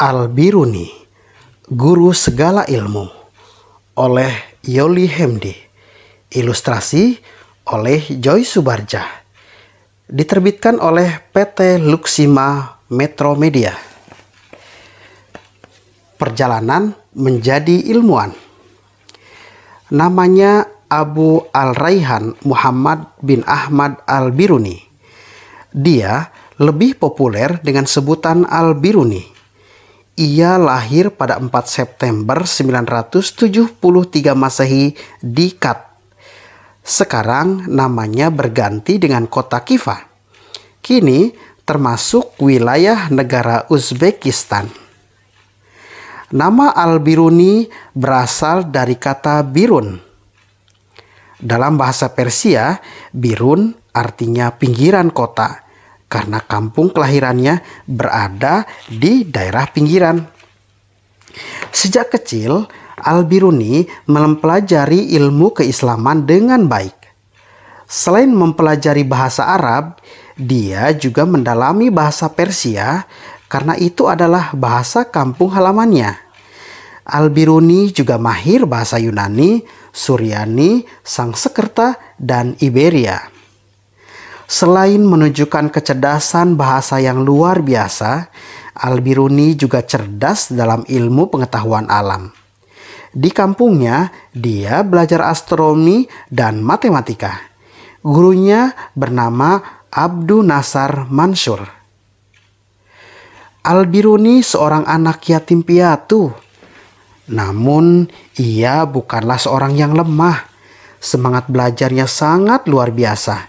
Al-Biruni, Guru Segala Ilmu, oleh Yoli Hemdi. Ilustrasi oleh Joy Subarja. Diterbitkan oleh PT Luxima Metro Media. Perjalanan menjadi ilmuwan. Namanya Abu Al-Raihan Muhammad bin Ahmad Al-Biruni. Dia lebih populer dengan sebutan Al-Biruni ia lahir pada 4 September 973 Masehi di Kat. Sekarang namanya berganti dengan kota Kiva, Kini termasuk wilayah negara Uzbekistan. Nama Al-Biruni berasal dari kata birun. Dalam bahasa Persia, birun artinya pinggiran kota karena kampung kelahirannya berada di daerah pinggiran. Sejak kecil, Al-Biruni mempelajari ilmu keislaman dengan baik. Selain mempelajari bahasa Arab, dia juga mendalami bahasa Persia karena itu adalah bahasa kampung halamannya. Al-Biruni juga mahir bahasa Yunani, Suryani, Sangsekerta, dan Iberia. Selain menunjukkan kecerdasan bahasa yang luar biasa, Al-Biruni juga cerdas dalam ilmu pengetahuan alam. Di kampungnya, dia belajar astronomi dan matematika. Gurunya bernama Abdu Nasar Mansur. Al-Biruni seorang anak yatim piatu. Namun, ia bukanlah seorang yang lemah. Semangat belajarnya sangat luar biasa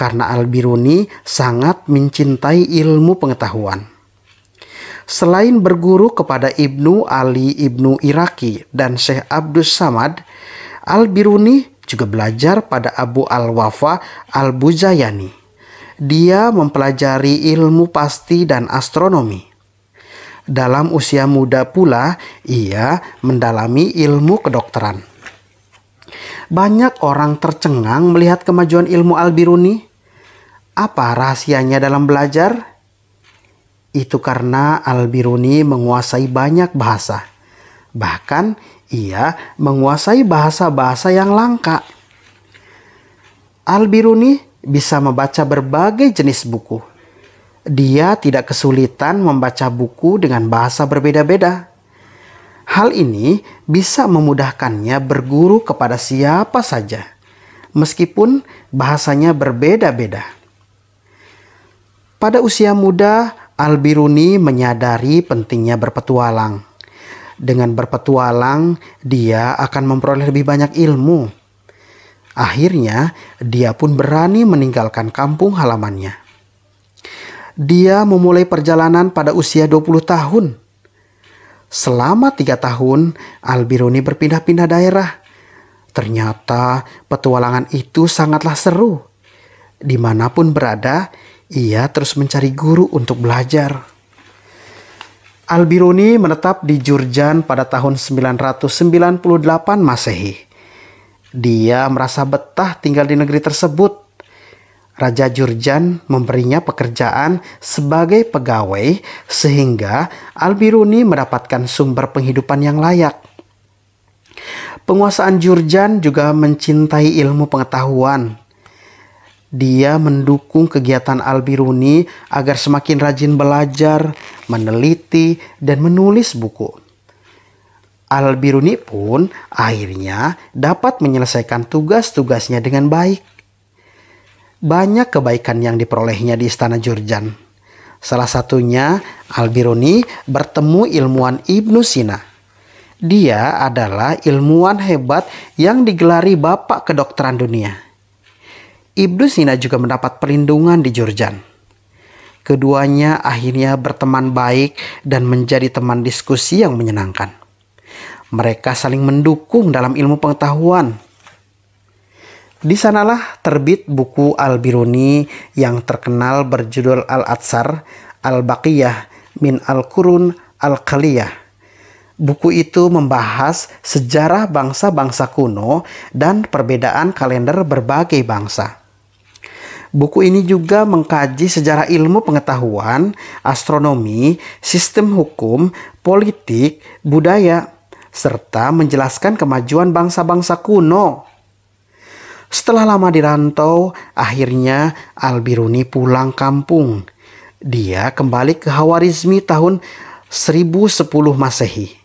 karena Al-Biruni sangat mencintai ilmu pengetahuan. Selain berguru kepada Ibnu Ali Ibnu Iraki dan Syekh Abdus Samad, Al-Biruni juga belajar pada Abu Al-Wafa Al-Buzayani. Dia mempelajari ilmu pasti dan astronomi. Dalam usia muda pula, ia mendalami ilmu kedokteran. Banyak orang tercengang melihat kemajuan ilmu Al-Biruni. Apa rahasianya dalam belajar? Itu karena Al-Biruni menguasai banyak bahasa. Bahkan ia menguasai bahasa-bahasa yang langka. Al-Biruni bisa membaca berbagai jenis buku. Dia tidak kesulitan membaca buku dengan bahasa berbeda-beda. Hal ini bisa memudahkannya berguru kepada siapa saja, meskipun bahasanya berbeda-beda. Pada usia muda, Albiruni menyadari pentingnya berpetualang. Dengan berpetualang, dia akan memperoleh lebih banyak ilmu. Akhirnya, dia pun berani meninggalkan kampung halamannya. Dia memulai perjalanan pada usia 20 tahun. Selama tiga tahun, Albiruni berpindah-pindah daerah. Ternyata petualangan itu sangatlah seru. Dimanapun berada, ia terus mencari guru untuk belajar. Al-Biruni menetap di Jurjan pada tahun 998 Masehi. Dia merasa betah tinggal di negeri tersebut. Raja Jurjan memberinya pekerjaan sebagai pegawai sehingga Al-Biruni mendapatkan sumber penghidupan yang layak. Penguasaan Jurjan juga mencintai ilmu pengetahuan. Dia mendukung kegiatan Albiruni agar semakin rajin belajar, meneliti, dan menulis buku. Albiruni pun akhirnya dapat menyelesaikan tugas-tugasnya dengan baik. Banyak kebaikan yang diperolehnya di Istana Jurjan. Salah satunya, Albiruni bertemu ilmuwan Ibnu Sina. Dia adalah ilmuwan hebat yang digelari Bapak Kedokteran Dunia Ibnu Sina juga mendapat perlindungan di Jurjan. Keduanya akhirnya berteman baik dan menjadi teman diskusi yang menyenangkan. Mereka saling mendukung dalam ilmu pengetahuan. Di sanalah terbit buku Al-Biruni yang terkenal berjudul Al-Atsar, Al-Baqiyah, Min Al-Qurun, Al-Qaliyah. Buku itu membahas sejarah bangsa-bangsa kuno dan perbedaan kalender berbagai bangsa. Buku ini juga mengkaji sejarah ilmu pengetahuan, astronomi, sistem hukum, politik, budaya, serta menjelaskan kemajuan bangsa-bangsa kuno. Setelah lama dirantau, akhirnya Albiruni pulang kampung. Dia kembali ke Hawarizmi tahun 1010 Masehi.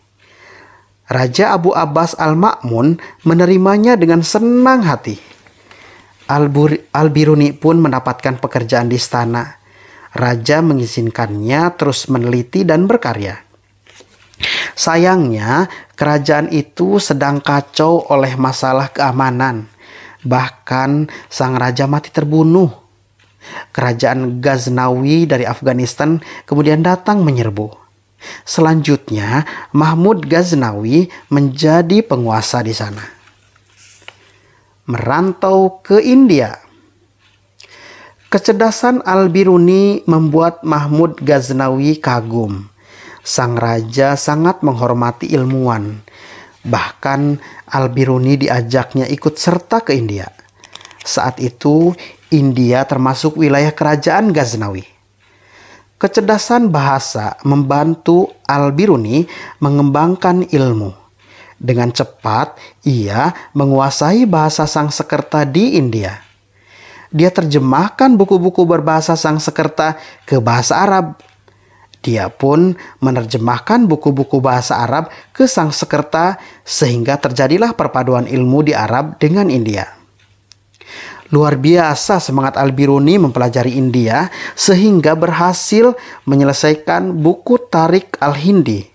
Raja Abu Abbas Al-Ma'mun menerimanya dengan senang hati. Al-Biruni pun mendapatkan pekerjaan di istana. Raja mengizinkannya terus meneliti dan berkarya. Sayangnya, kerajaan itu sedang kacau oleh masalah keamanan. Bahkan sang raja mati terbunuh. Kerajaan Ghaznawi dari Afghanistan kemudian datang menyerbu. Selanjutnya, Mahmud Ghaznawi menjadi penguasa di sana merantau ke India. Kecerdasan Al-Biruni membuat Mahmud Ghaznawi kagum. Sang raja sangat menghormati ilmuwan. Bahkan Al-Biruni diajaknya ikut serta ke India. Saat itu India termasuk wilayah kerajaan Ghaznawi. Kecerdasan bahasa membantu Al-Biruni mengembangkan ilmu dengan cepat, ia menguasai bahasa Sang Sekerta di India. Dia terjemahkan buku-buku berbahasa Sang Sekerta ke bahasa Arab. Dia pun menerjemahkan buku-buku bahasa Arab ke Sang Sekerta sehingga terjadilah perpaduan ilmu di Arab dengan India. Luar biasa semangat Al-Biruni mempelajari India sehingga berhasil menyelesaikan buku Tarik Al-Hindi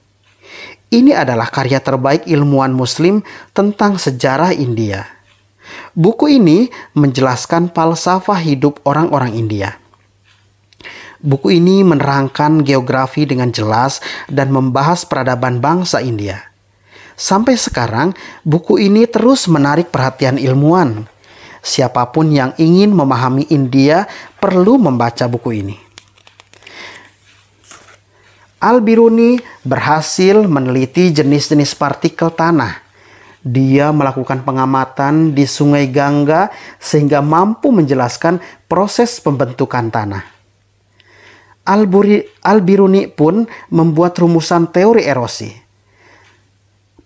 ini adalah karya terbaik ilmuwan Muslim tentang sejarah India. Buku ini menjelaskan falsafah hidup orang-orang India. Buku ini menerangkan geografi dengan jelas dan membahas peradaban bangsa India. Sampai sekarang, buku ini terus menarik perhatian ilmuwan. Siapapun yang ingin memahami India perlu membaca buku ini. Al-Biruni berhasil meneliti jenis-jenis partikel tanah. Dia melakukan pengamatan di Sungai Gangga sehingga mampu menjelaskan proses pembentukan tanah. Al-Biruni pun membuat rumusan teori erosi.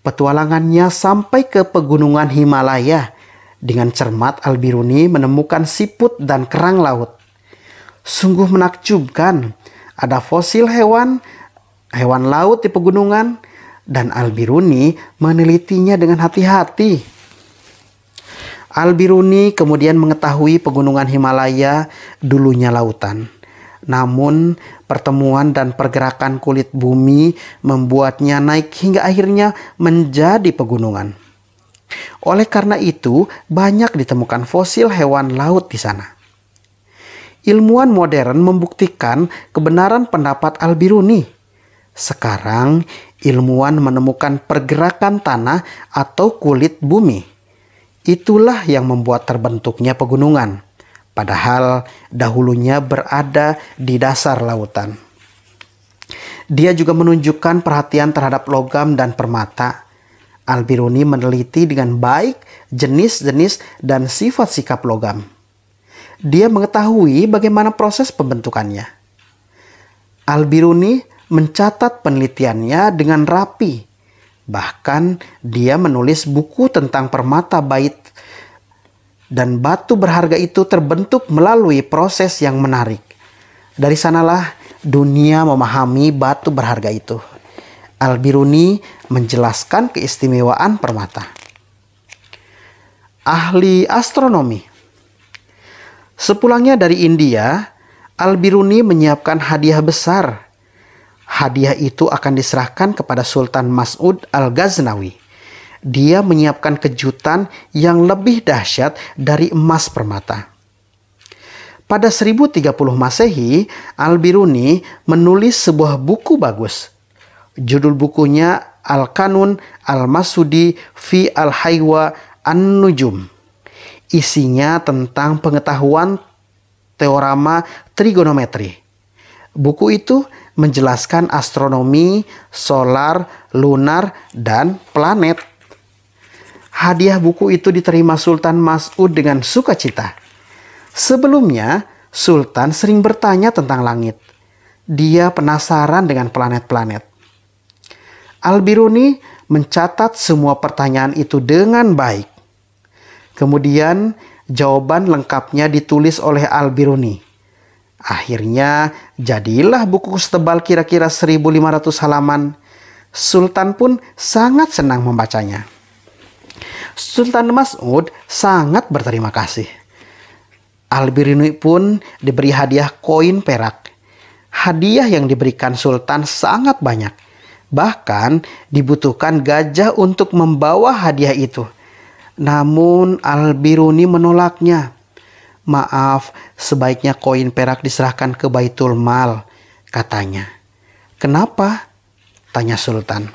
Petualangannya sampai ke pegunungan Himalaya. Dengan cermat Al-Biruni menemukan siput dan kerang laut. Sungguh menakjubkan, ada fosil hewan, hewan laut di pegunungan, dan Albiruni menelitinya dengan hati-hati. Albiruni kemudian mengetahui pegunungan Himalaya dulunya lautan. Namun, pertemuan dan pergerakan kulit bumi membuatnya naik hingga akhirnya menjadi pegunungan. Oleh karena itu, banyak ditemukan fosil hewan laut di sana. Ilmuwan modern membuktikan kebenaran pendapat Albiruni sekarang ilmuwan menemukan pergerakan tanah atau kulit bumi. Itulah yang membuat terbentuknya pegunungan, padahal dahulunya berada di dasar lautan. Dia juga menunjukkan perhatian terhadap logam dan permata. Albiruni meneliti dengan baik jenis-jenis dan sifat sikap logam. Dia mengetahui bagaimana proses pembentukannya. Albiruni mencatat penelitiannya dengan rapi. Bahkan dia menulis buku tentang permata bait dan batu berharga itu terbentuk melalui proses yang menarik. Dari sanalah dunia memahami batu berharga itu. Al-Biruni menjelaskan keistimewaan permata. Ahli astronomi Sepulangnya dari India, Al-Biruni menyiapkan hadiah besar Hadiah itu akan diserahkan kepada Sultan Mas'ud Al-Ghaznawi. Dia menyiapkan kejutan yang lebih dahsyat dari emas permata. Pada 1030 Masehi, Al-Biruni menulis sebuah buku bagus. Judul bukunya Al-Kanun Al-Masudi fi Al-Haywa An-Nujum. Isinya tentang pengetahuan teorama trigonometri. Buku itu menjelaskan astronomi, solar, lunar, dan planet. Hadiah buku itu diterima Sultan Mas'ud dengan sukacita. Sebelumnya, Sultan sering bertanya tentang langit. Dia penasaran dengan planet-planet. Al-Biruni mencatat semua pertanyaan itu dengan baik. Kemudian, jawaban lengkapnya ditulis oleh Al-Biruni. Akhirnya jadilah buku setebal kira-kira 1500 halaman. Sultan pun sangat senang membacanya. Sultan Mas'ud sangat berterima kasih. Albirinui pun diberi hadiah koin perak. Hadiah yang diberikan Sultan sangat banyak. Bahkan dibutuhkan gajah untuk membawa hadiah itu. Namun Albiruni menolaknya maaf, sebaiknya koin perak diserahkan ke Baitul Mal, katanya. Kenapa? Tanya Sultan.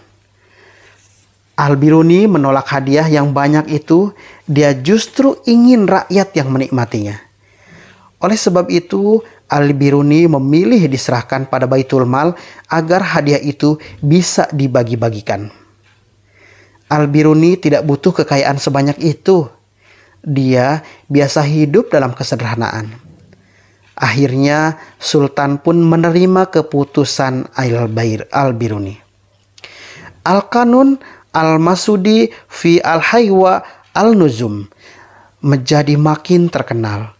Al-Biruni menolak hadiah yang banyak itu, dia justru ingin rakyat yang menikmatinya. Oleh sebab itu, Al-Biruni memilih diserahkan pada Baitul Mal agar hadiah itu bisa dibagi-bagikan. Al-Biruni tidak butuh kekayaan sebanyak itu dia biasa hidup dalam kesederhanaan. Akhirnya Sultan pun menerima keputusan Al-Biruni. Al-Kanun Al-Masudi fi Al-Haywa Al-Nuzum menjadi makin terkenal.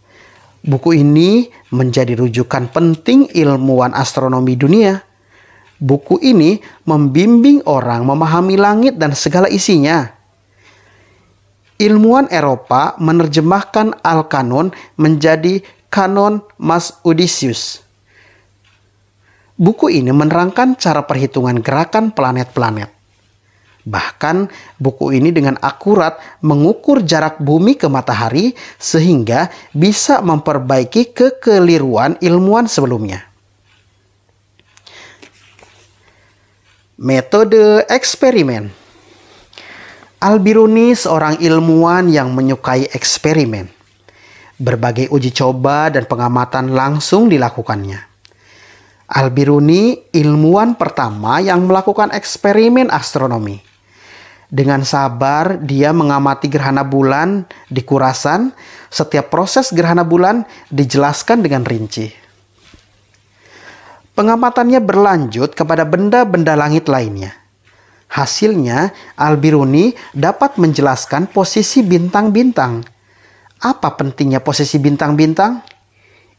Buku ini menjadi rujukan penting ilmuwan astronomi dunia. Buku ini membimbing orang memahami langit dan segala isinya ilmuwan Eropa menerjemahkan Alkanon menjadi Kanon Mas Odysseus. Buku ini menerangkan cara perhitungan gerakan planet-planet. Bahkan, buku ini dengan akurat mengukur jarak bumi ke matahari sehingga bisa memperbaiki kekeliruan ilmuwan sebelumnya. Metode eksperimen Al-Biruni seorang ilmuwan yang menyukai eksperimen. Berbagai uji coba dan pengamatan langsung dilakukannya. Al-Biruni ilmuwan pertama yang melakukan eksperimen astronomi. Dengan sabar, dia mengamati gerhana bulan di Kurasan. Setiap proses gerhana bulan dijelaskan dengan rinci. Pengamatannya berlanjut kepada benda-benda langit lainnya. Hasilnya, Albiruni dapat menjelaskan posisi bintang-bintang. Apa pentingnya posisi bintang-bintang?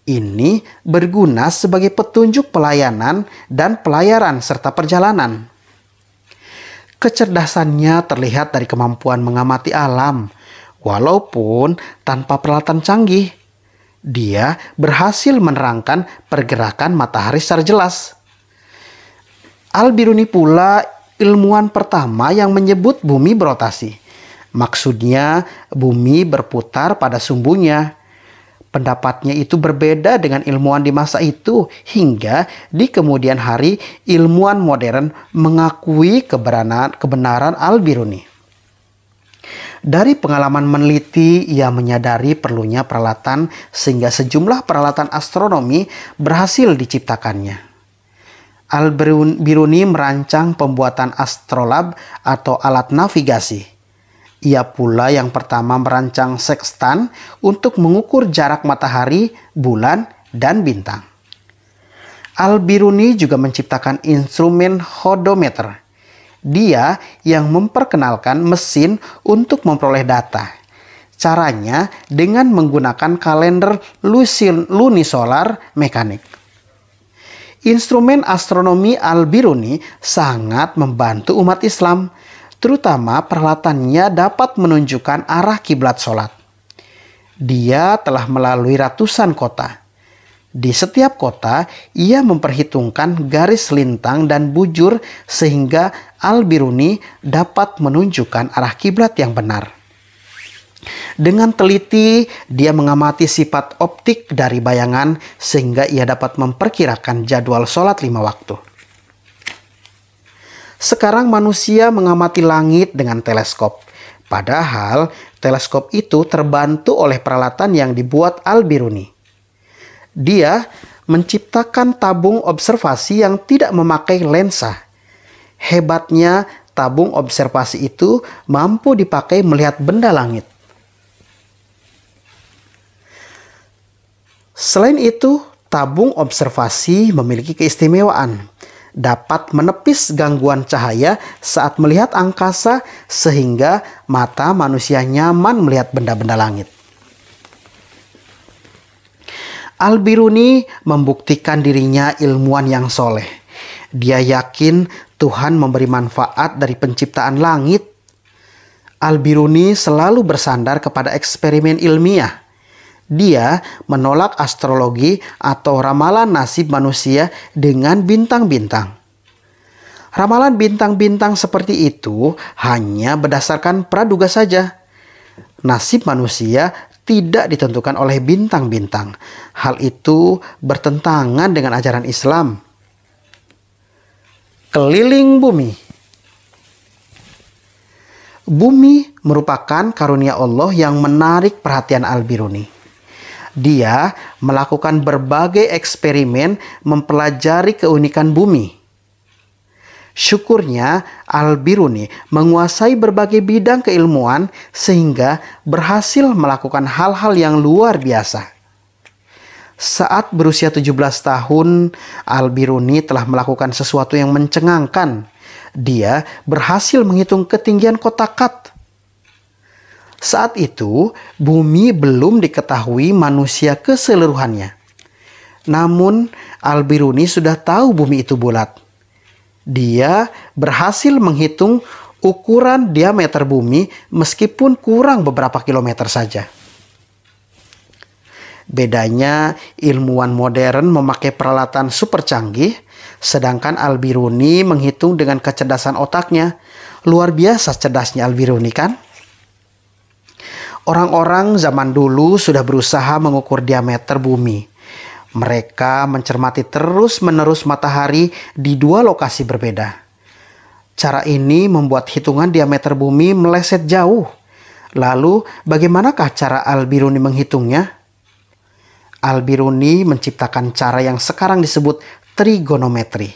Ini berguna sebagai petunjuk pelayanan dan pelayaran serta perjalanan. Kecerdasannya terlihat dari kemampuan mengamati alam, walaupun tanpa peralatan canggih. Dia berhasil menerangkan pergerakan matahari secara jelas. Albiruni pula ilmuwan pertama yang menyebut bumi berotasi. Maksudnya, bumi berputar pada sumbunya. Pendapatnya itu berbeda dengan ilmuwan di masa itu, hingga di kemudian hari ilmuwan modern mengakui keberanan, kebenaran Al-Biruni. Dari pengalaman meneliti, ia menyadari perlunya peralatan sehingga sejumlah peralatan astronomi berhasil diciptakannya. Al-Biruni merancang pembuatan astrolab atau alat navigasi. Ia pula yang pertama merancang sekstan untuk mengukur jarak matahari, bulan, dan bintang. Al-Biruni juga menciptakan instrumen hodometer. Dia yang memperkenalkan mesin untuk memperoleh data. Caranya dengan menggunakan kalender lunisolar mekanik instrumen astronomi Al-Biruni sangat membantu umat Islam, terutama peralatannya dapat menunjukkan arah kiblat sholat. Dia telah melalui ratusan kota. Di setiap kota, ia memperhitungkan garis lintang dan bujur sehingga Al-Biruni dapat menunjukkan arah kiblat yang benar. Dengan teliti, dia mengamati sifat optik dari bayangan sehingga ia dapat memperkirakan jadwal sholat lima waktu. Sekarang manusia mengamati langit dengan teleskop. Padahal teleskop itu terbantu oleh peralatan yang dibuat Al-Biruni. Dia menciptakan tabung observasi yang tidak memakai lensa. Hebatnya, tabung observasi itu mampu dipakai melihat benda langit. Selain itu, tabung observasi memiliki keistimewaan. Dapat menepis gangguan cahaya saat melihat angkasa sehingga mata manusia nyaman melihat benda-benda langit. Al-Biruni membuktikan dirinya ilmuwan yang soleh. Dia yakin Tuhan memberi manfaat dari penciptaan langit. Al-Biruni selalu bersandar kepada eksperimen ilmiah dia menolak astrologi atau ramalan nasib manusia dengan bintang-bintang. Ramalan bintang-bintang seperti itu hanya berdasarkan praduga saja. Nasib manusia tidak ditentukan oleh bintang-bintang. Hal itu bertentangan dengan ajaran Islam. Keliling bumi. Bumi merupakan karunia Allah yang menarik perhatian Al-Biruni. Dia melakukan berbagai eksperimen mempelajari keunikan bumi. Syukurnya Al-Biruni menguasai berbagai bidang keilmuan sehingga berhasil melakukan hal-hal yang luar biasa. Saat berusia 17 tahun, Al-Biruni telah melakukan sesuatu yang mencengangkan. Dia berhasil menghitung ketinggian kota kat saat itu, bumi belum diketahui manusia keseluruhannya. Namun, Albiruni sudah tahu bumi itu bulat. Dia berhasil menghitung ukuran diameter bumi meskipun kurang beberapa kilometer saja. Bedanya, ilmuwan modern memakai peralatan super canggih, sedangkan Albiruni menghitung dengan kecerdasan otaknya. Luar biasa cerdasnya Albiruni kan? Orang-orang zaman dulu sudah berusaha mengukur diameter bumi. Mereka mencermati terus-menerus matahari di dua lokasi berbeda. Cara ini membuat hitungan diameter bumi meleset jauh. Lalu, bagaimanakah cara Al-Biruni menghitungnya? Al-Biruni menciptakan cara yang sekarang disebut trigonometri.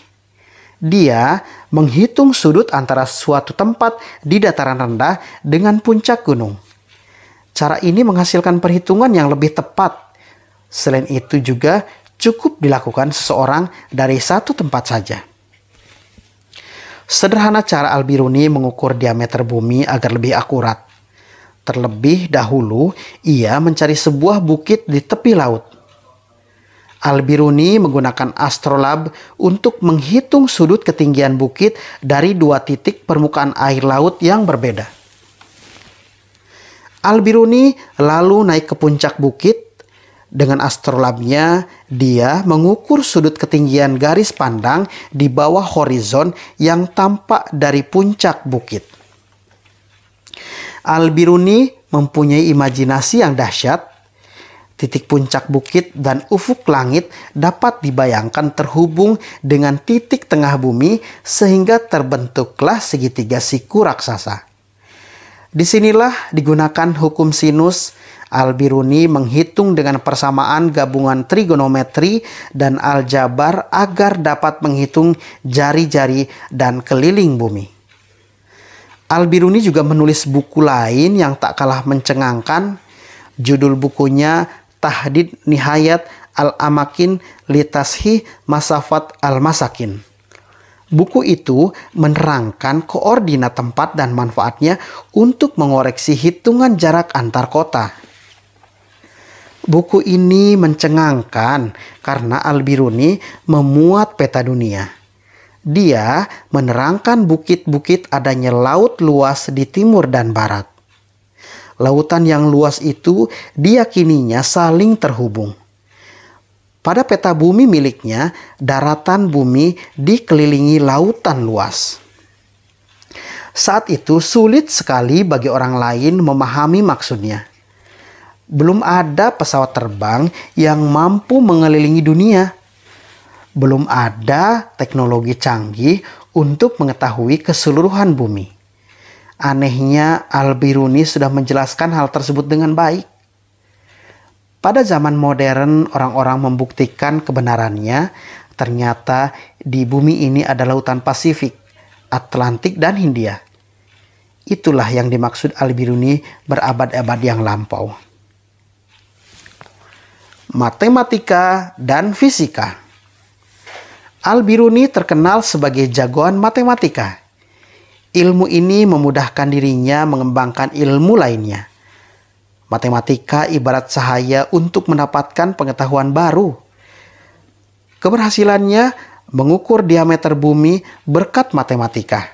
Dia menghitung sudut antara suatu tempat di dataran rendah dengan puncak gunung Cara ini menghasilkan perhitungan yang lebih tepat. Selain itu juga cukup dilakukan seseorang dari satu tempat saja. Sederhana cara Al-Biruni mengukur diameter bumi agar lebih akurat. Terlebih dahulu, ia mencari sebuah bukit di tepi laut. Al-Biruni menggunakan astrolab untuk menghitung sudut ketinggian bukit dari dua titik permukaan air laut yang berbeda. Al-Biruni lalu naik ke puncak bukit. Dengan astrolabnya, dia mengukur sudut ketinggian garis pandang di bawah horizon yang tampak dari puncak bukit. Al-Biruni mempunyai imajinasi yang dahsyat. Titik puncak bukit dan ufuk langit dapat dibayangkan terhubung dengan titik tengah bumi sehingga terbentuklah segitiga siku raksasa. Disinilah digunakan hukum sinus. Al-Biruni menghitung dengan persamaan gabungan trigonometri dan aljabar agar dapat menghitung jari-jari dan keliling bumi. Al-Biruni juga menulis buku lain yang tak kalah mencengangkan. Judul bukunya Tahdid Nihayat Al-Amakin Litashi Masafat Al-Masakin. Buku itu menerangkan koordinat tempat dan manfaatnya untuk mengoreksi hitungan jarak antar kota. Buku ini mencengangkan karena Albiruni memuat peta dunia. Dia menerangkan bukit-bukit adanya laut luas di timur dan barat. Lautan yang luas itu diakininya saling terhubung pada peta bumi miliknya, daratan bumi dikelilingi lautan luas. Saat itu sulit sekali bagi orang lain memahami maksudnya. Belum ada pesawat terbang yang mampu mengelilingi dunia. Belum ada teknologi canggih untuk mengetahui keseluruhan bumi. Anehnya, Al Biruni sudah menjelaskan hal tersebut dengan baik. Pada zaman modern, orang-orang membuktikan kebenarannya. Ternyata di bumi ini ada lautan Pasifik, Atlantik, dan Hindia. Itulah yang dimaksud Al-Biruni berabad-abad yang lampau. Matematika dan fisika. Al-Biruni terkenal sebagai jagoan matematika. Ilmu ini memudahkan dirinya mengembangkan ilmu lainnya Matematika ibarat cahaya untuk mendapatkan pengetahuan baru. Keberhasilannya mengukur diameter bumi berkat matematika.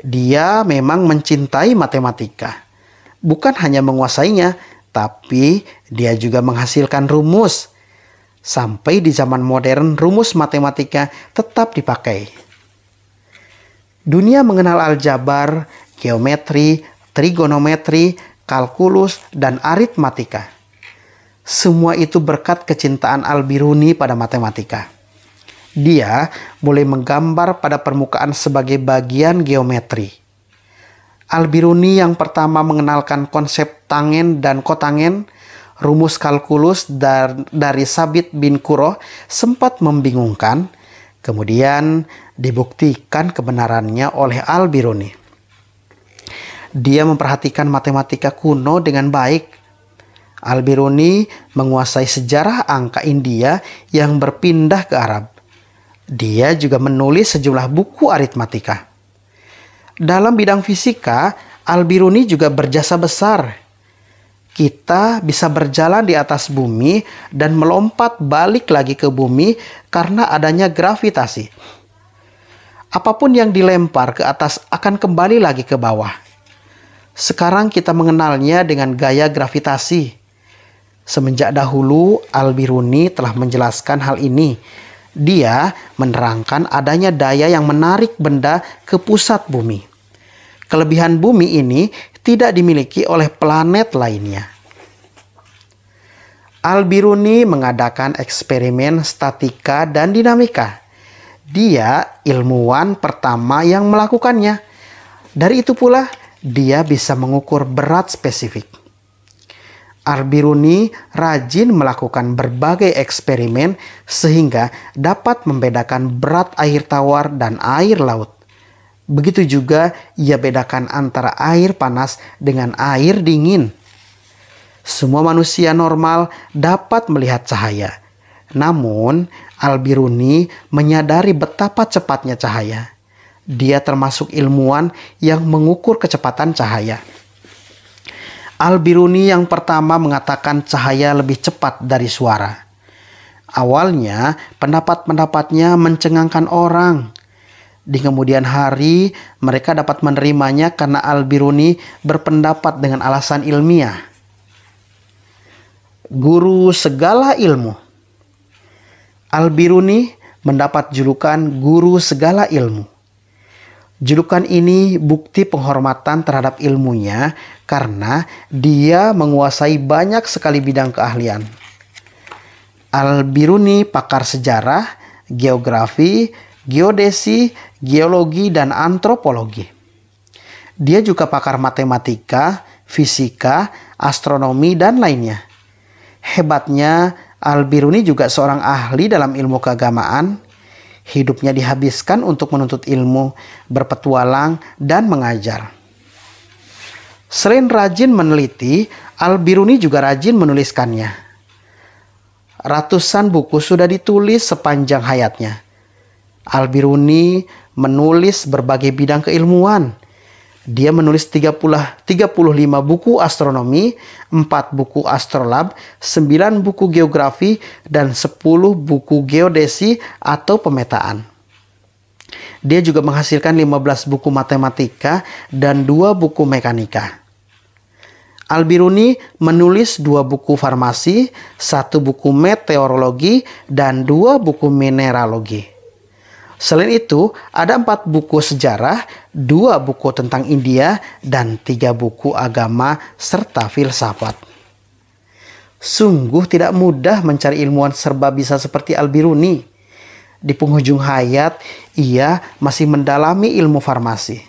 Dia memang mencintai matematika. Bukan hanya menguasainya, tapi dia juga menghasilkan rumus. Sampai di zaman modern, rumus matematika tetap dipakai. Dunia mengenal aljabar, geometri, trigonometri, kalkulus, dan aritmatika. Semua itu berkat kecintaan Al-Biruni pada matematika. Dia mulai menggambar pada permukaan sebagai bagian geometri. Al-Biruni yang pertama mengenalkan konsep tangen dan kotangen, rumus kalkulus dar dari Sabit bin Kuro sempat membingungkan, kemudian dibuktikan kebenarannya oleh Al-Biruni. Dia memperhatikan matematika kuno dengan baik. Al-Biruni menguasai sejarah angka India yang berpindah ke Arab. Dia juga menulis sejumlah buku aritmatika. Dalam bidang fisika, Al-Biruni juga berjasa besar. Kita bisa berjalan di atas bumi dan melompat balik lagi ke bumi karena adanya gravitasi apapun yang dilempar ke atas akan kembali lagi ke bawah. Sekarang kita mengenalnya dengan gaya gravitasi. Semenjak dahulu, Albiruni telah menjelaskan hal ini. Dia menerangkan adanya daya yang menarik benda ke pusat bumi. Kelebihan bumi ini tidak dimiliki oleh planet lainnya. Albiruni mengadakan eksperimen statika dan dinamika dia ilmuwan pertama yang melakukannya. Dari itu pula, dia bisa mengukur berat spesifik. Arbiruni rajin melakukan berbagai eksperimen sehingga dapat membedakan berat air tawar dan air laut. Begitu juga ia bedakan antara air panas dengan air dingin. Semua manusia normal dapat melihat cahaya. Namun, Albiruni menyadari betapa cepatnya cahaya dia termasuk ilmuwan yang mengukur kecepatan cahaya. Al-Biruni yang pertama mengatakan cahaya lebih cepat dari suara. Awalnya, pendapat-pendapatnya mencengangkan orang. Di kemudian hari, mereka dapat menerimanya karena Al-Biruni berpendapat dengan alasan ilmiah. Guru segala ilmu. Al-Biruni mendapat julukan guru segala ilmu. Julukan ini bukti penghormatan terhadap ilmunya karena dia menguasai banyak sekali bidang keahlian. Al-Biruni pakar sejarah, geografi, geodesi, geologi, dan antropologi. Dia juga pakar matematika, fisika, astronomi, dan lainnya. Hebatnya, Al-Biruni juga seorang ahli dalam ilmu keagamaan, hidupnya dihabiskan untuk menuntut ilmu, berpetualang, dan mengajar. Selain rajin meneliti, Al-Biruni juga rajin menuliskannya. Ratusan buku sudah ditulis sepanjang hayatnya. Al-Biruni menulis berbagai bidang keilmuan – dia menulis 30, 35 buku astronomi, 4 buku astrolab, 9 buku geografi, dan 10 buku geodesi atau pemetaan. Dia juga menghasilkan 15 buku matematika dan 2 buku mekanika. Albiruni menulis 2 buku farmasi, 1 buku meteorologi, dan 2 buku mineralogi. Selain itu, ada empat buku sejarah, dua buku tentang India, dan tiga buku agama serta filsafat. Sungguh tidak mudah mencari ilmuwan serba bisa seperti Al-Biruni. Di penghujung hayat, ia masih mendalami ilmu farmasi.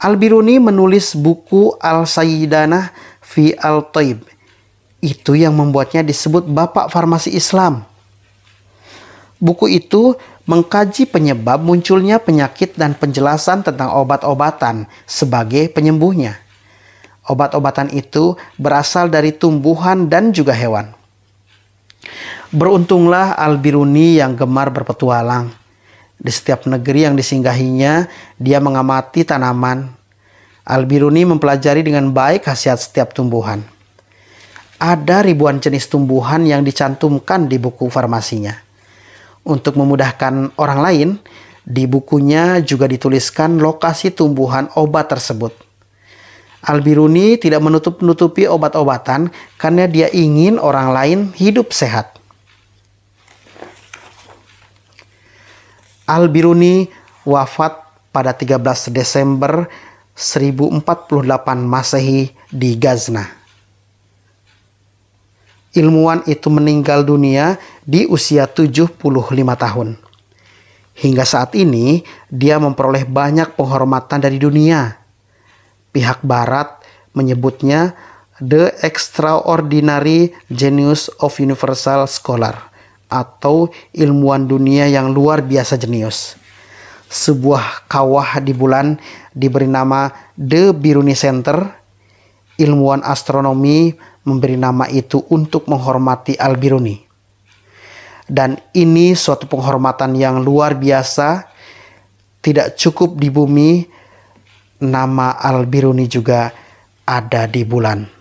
Al-Biruni menulis buku al sayyidana fi Al-Taib. Itu yang membuatnya disebut Bapak Farmasi Islam Buku itu mengkaji penyebab munculnya penyakit dan penjelasan tentang obat-obatan sebagai penyembuhnya. Obat-obatan itu berasal dari tumbuhan dan juga hewan. Beruntunglah Al-Biruni yang gemar berpetualang. Di setiap negeri yang disinggahinya, dia mengamati tanaman. Al-Biruni mempelajari dengan baik khasiat setiap tumbuhan. Ada ribuan jenis tumbuhan yang dicantumkan di buku farmasinya untuk memudahkan orang lain, di bukunya juga dituliskan lokasi tumbuhan obat tersebut. Al-Biruni tidak menutup-nutupi obat-obatan karena dia ingin orang lain hidup sehat. Al-Biruni wafat pada 13 Desember 1048 Masehi di Gazna ilmuwan itu meninggal dunia di usia 75 tahun. Hingga saat ini, dia memperoleh banyak penghormatan dari dunia. Pihak barat menyebutnya The Extraordinary Genius of Universal Scholar atau ilmuwan dunia yang luar biasa jenius. Sebuah kawah di bulan diberi nama The Biruni Center. Ilmuwan astronomi memberi nama itu untuk menghormati Al-Biruni. Dan ini suatu penghormatan yang luar biasa, tidak cukup di bumi, nama Al-Biruni juga ada di bulan.